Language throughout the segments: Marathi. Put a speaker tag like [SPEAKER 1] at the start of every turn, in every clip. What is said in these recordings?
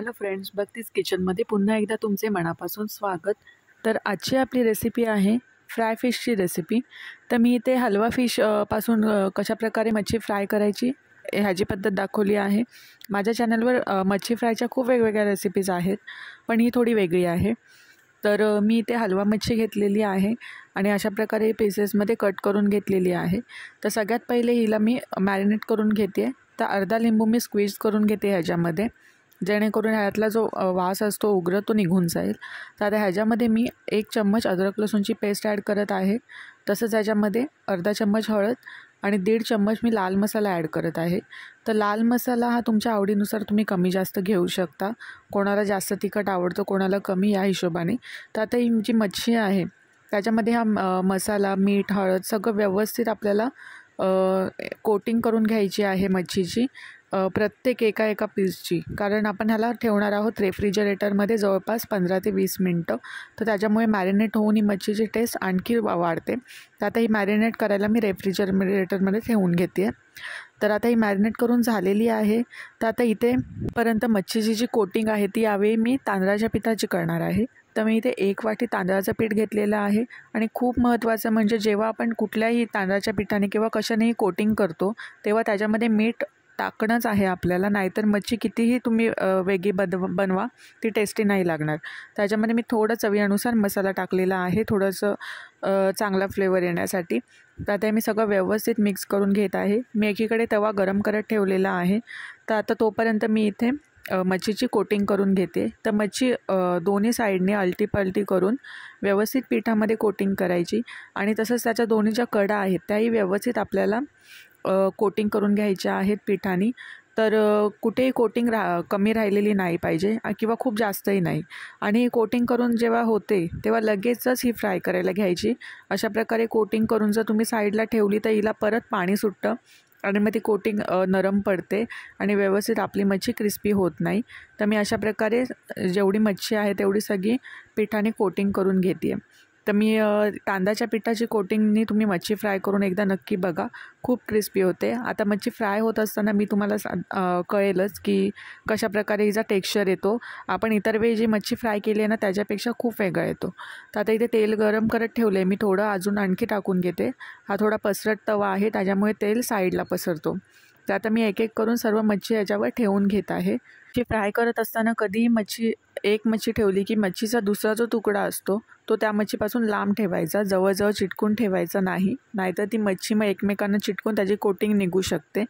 [SPEAKER 1] हॅलो फ्रेंड्स बत्तीस किचनमध्ये पुन्हा एकदा तुमचे मनापासून स्वागत तर आजची आपली रेसिपी आहे फ्राय फिशची रेसिपी तर मी इथे हलवा फिश पासून कशाप्रकारे मच्छी फ्राय करायची ह्याची पद्धत दाखवली आहे माझ्या चॅनलवर मच्छी फ्रायच्या खूप वेगवेगळ्या रेसिपीज आहेत पण ही थोडी वेगळी आहे तर मी इथे हलवा मच्छी घेतलेली आहे आणि अशा प्रकारे पीसेसमध्ये कट करून घेतलेली आहे तर सगळ्यात पहिले हिला मी मॅरिनेट करून घेते तर अर्धा लिंबू मी स्क्वीज करून घेते ह्याच्यामध्ये जेणेकरून ह्यातला जो वास असतो उग्र तो निघून जाईल तर आता ह्याच्यामध्ये मी एक चम्मच अद्रक लसूणची पेस्ट ॲड करत आहे तसंच ह्याच्यामध्ये अर्धा चम्मच हळद आणि दीड चम्मच मी लाल मसाला ॲड करत आहे तर लाल मसाला हा तुमच्या आवडीनुसार तुम्ही कमी जास्त घेऊ शकता कोणाला जास्त तिखट आवडतं कोणाला कमी या हिशोबाने तर आता ही जी मच्छी आहे त्याच्यामध्ये हा मसाला मीठ हळद सगळं व्यवस्थित आपल्याला कोटिंग करून घ्यायची आहे मच्छीची प्रत्येक एका एका पीसची कारण आपण ह्याला ठेवणार आहोत रेफ्रिजरेटरमध्ये जवळपास पंधरा ते वीस मिनटं तर त्याच्यामुळे मॅरिनेट होऊन ही मच्छीची टेस्ट आणखी वाढते तर आता ही मॅरिनेट करायला मी रेफ्रिजरेटरमध्ये ठेवून घेते तर आता ही मॅरिनेट करून झालेली आहे तर आता इथेपर्यंत मच्छीची जी कोटिंग आहे ती यावेळी मी तांदळाच्या पिठाची करणार आहे तर मी इथे एक वाटी तांदळाचं पीठ घेतलेलं आहे आणि खूप महत्त्वाचं म्हणजे जेव्हा आपण कुठल्याही तांदळाच्या पिठाने किंवा कशानेही कोटिंग करतो तेव्हा त्याच्यामध्ये मीठ टाकणंच आहे आपल्याला नाहीतर मच्छी कितीही तुम्ही वेगळी बद बनवा ती टेस्टी नाही लागणार त्याच्यामध्ये मी थोडं चवीनुसार मसाला टाकलेला आहे थोडंसं चांगला फ्लेवर येण्यासाठी तर आता मी सगळं व्यवस्थित मिक्स करून घेत आहे मी एकीकडे तवा गरम करत ठेवलेला आहे तर आता तोपर्यंत मी इथे मच्छीची कोटिंग करून घेते तर मच्छी दोन्ही साईडने अलटीपलटी करून व्यवस्थित पिठामध्ये कोटिंग करायची आणि तसंच त्याच्या दोन्ही ज्या कडा आहेत त्याही व्यवस्थित आपल्याला कोटिंग करून घ्यायच्या आहेत पिठानी तर कुठेही कोटिंग रा कमी राहिलेली नाही पाहिजे किंवा खूप जास्तही नाही आणि कोटिंग करून जेव्हा होते तेव्हा लगेचच ही फ्राय करायला घ्यायची अशा प्रकारे कोटिंग करून जर तुम्ही साईडला ठेवली तर हिला परत पाणी सुटतं आणि मग ती कोटिंग नरम पडते आणि व्यवस्थित आपली मच्छी क्रिस्पी होत नाही तर मी अशा प्रकारे जेवढी मच्छी आहे तेवढी सगळी पिठाने कोटिंग करून घेते तर मी तांदळाच्या पिठाची कोटिंगनी तुम्ही मच्छी फ्राय करून एकदा नक्की बघा खूप क्रिस्पी होते आता मच्छी फ्राय होत असताना मी तुम्हाला सा कळेलच की कशाप्रकारे हिचा टेक्स्चर येतो आपण इतर वेळी जी मच्छी फ्राय केली आहे ना त्याच्यापेक्षा खूप वेगळा येतो तर आता इथे तेल गरम करत ठेवलं मी थोडं अजून आणखी टाकून घेते हा थोडा पसरट तवा आहे त्याच्यामुळे तेल साईडला पसरतो तर आता मी एक एक करून सर्व मच्छी याच्यावर ठेवून घेत आहे की फ्राय करत असताना कधीही मच्छी एक मच्छी ठेवली की मच्छीचा दुसरा जो तुकडा असतो तो त्या मच्छीपासून लांब ठेवायचा जवळजवळ चिटकून ठेवायचा नाही नाहीतर ती मच्छी मग एकमेकांना चिटकून त्याची कोटिंग निघू शकते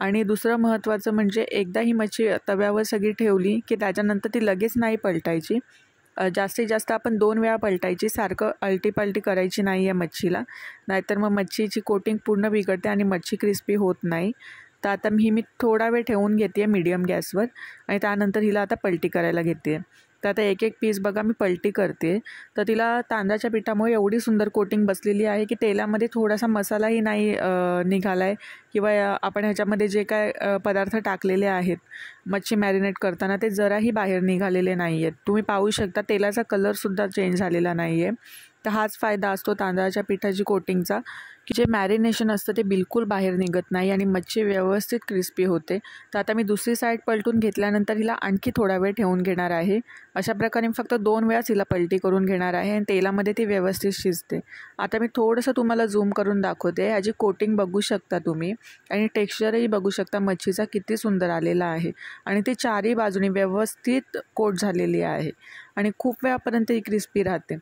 [SPEAKER 1] आणि दुसरं महत्त्वाचं म्हणजे एकदा ही मच्छी तव्यावर सगळी ठेवली की त्याच्यानंतर ती लगेच नाही पलटायची जास्तीत जास्त आपण दोन वेळा पलटायची सारखं पलटी करायची नाही या मच्छीला नाहीतर मग मच्छीची कोटिंग पूर्ण बिघडते आणि मच्छी क्रिस्पी होत नाही तर आता मी मी थोडा वेळ ठेवून घेते आहे मीडियम गॅसवर आणि त्यानंतर हिला आता पलटी करायला घेते तर आता एक एक पीस बघा मी पलटी करते तर तिला तांदळाच्या पिठामुळे एवढी सुंदर कोटिंग बसलेली आहे की तेलामध्ये थोडासा मसालाही नाही निघाला आहे किंवा आपण ह्याच्यामध्ये जे काय पदार्थ टाकलेले आहेत मच्छी मॅरिनेट करताना ते जराही बाहेर निघालेले नाही आहेत तुम्ही पाहू शकता तेलाचा कलरसुद्धा चेंज झालेला नाही आहे तर हाच फायदा असतो तांदळाच्या पिठाची कोटिंगचा की जे मॅरिनेशन असतं ते बिलकुल बाहेर निघत नाही आणि मच्छी व्यवस्थित क्रिस्पी होते तर आता मी दुसरी साईड पलटून घेतल्यानंतर हिला आणखी थोडा वेळ ठेवून घेणार आहे अशा प्रकारे मी फक्त दोन वेळाच हिला पलटी करून घेणार आहे आणि तेलामध्ये ती व्यवस्थित शिजते आता मी थोडंसं तुम्हाला झूम करून दाखवते ह्याची कोटिंग बघू शकता तुम्ही आणि टेक्स्चरही बघू शकता मच्छीचा किती सुंदर आलेला आहे आणि ती चारही बाजूनी व्यवस्थित कोट झालेली आहे आणि खूप वेळापर्यंत ही क्रिस्पी राहते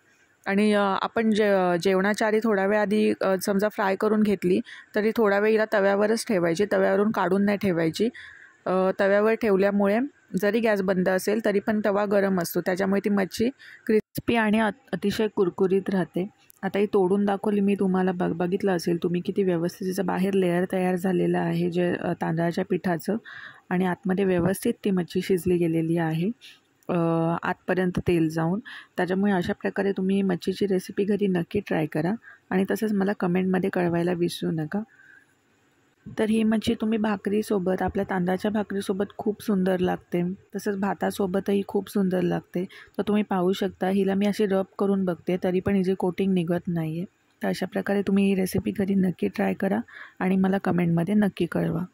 [SPEAKER 1] आणि आपण जे जेवणाच्या आधी थोडा वेळ आधी समजा फ्राय करून घेतली तरी थोडा वेळ हिला तव्यावरच ठेवायची तव्यावरून काढून नाही ठेवायची तव्यावर ठेवल्यामुळे जरी गॅस बंद असेल तरी पण तवा गरम असतो त्याच्यामुळे ती मच्छी क्रिस्पी आणि अतिशय कुरकुरीत राहते आता ही तोडून दाखवली मी तुम्हाला बघ बघितलं असेल तुम्ही किती व्यवस्थित तिचं बाहेर लेअर तयार झालेलं आहे जे तांदळाच्या पिठाचं आणि आतमध्ये व्यवस्थित ती मच्छी शिजली गेलेली आहे आतपर्यंत तेल जाऊन त्याच्यामुळे अशा प्रकारे तुम्ही मच्छीची रेसिपी घरी नक्की ट्राय करा आणि तसंच मला कमेंटमध्ये कळवायला विसरू नका तर ही मच्छी तुम्ही भाकरीसोबत आपल्या तांदळाच्या भाकरीसोबत खूप सुंदर लागते तसंच भातासोबतही खूप सुंदर लागते तर तुम्ही पाहू शकता हिला मी अशी रब करून बघते तरी पण हिची कोटिंग निघत नाही आहे तर अशा प्रकारे तुम्ही ही रेसिपी घरी नक्की ट्राय करा आणि मला कमेंटमध्ये नक्की कळवा